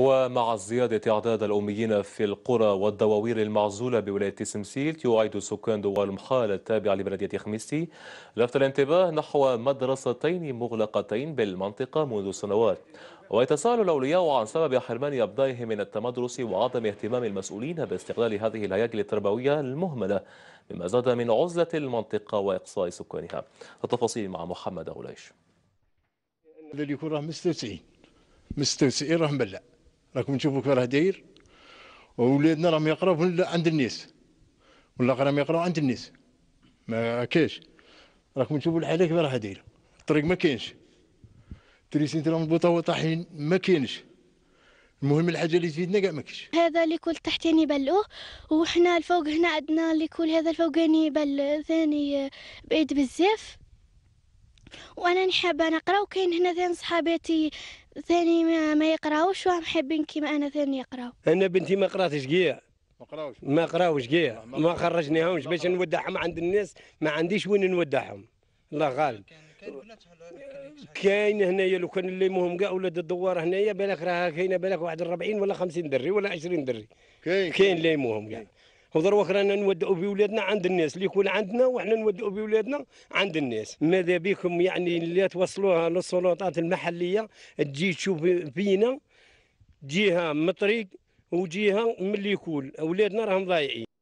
ومع زيادة أعداد الأميين في القرى والدواوير المعزولة بولاية سمسيل يعيد سكان دوار المحال التابعة لبلدية خميسي لفت الانتباه نحو مدرستين مغلقتين بالمنطقة منذ سنوات ويتساءل الأولياء عن سبب حرمان أبنائهم من التمدرس وعدم اهتمام المسؤولين باستغلال هذه الهياكل التربوية المهملة مما زاد من عزلة المنطقة وإقصاء سكانها التفاصيل مع محمد أوليش الذي يكون راه مستوسعين مستوسعين راه راكم تشوفوا كيف راه داير وولادنا راهم يقراو عند الناس ولا راهم يقراو عند الناس ما كاش راكم تشوفوا الحاله كيف راها دايره الطريق ما كاينش تريسين راهم بوطا طاحين ما كاينش المهم الحاجه اللي تفيدنا كاع ما كاينش هذا اللي كل تحت يعني بلوه وحنا الفوق هنا عندنا اللي كل هذا الفوق يعني بل ثاني بعيد بزاف وانا نحب نقرا وكاين هنا ثاني صحاباتي ثاني ما, ما يقراوش وهم حابين كيما انا ثاني يقراو انا بنتي ما قراتش كيا ما قراوش ما قراوش ما خرجنيهمش باش نودعهم عند الناس ما عنديش وين نودعهم الله غالب كاين هنايا لو كان اللي مهم كاع ولاد الدوار هنايا بالك راه كاينه بالك واحد 40 ولا 50 دري ولا 20 دري كاين كاين اللي مهم كاع ودروك رانا نودعوا بولادنا عند الناس اللي يكون عندنا وحنا نودعوا بولادنا عند الناس ماذا بكم يعني اللي توصلوها للسلطات المحليه تجي تشوف فينا جهه مطريق الطريق وجهه من اللي يكون اولادنا راهم ضايعين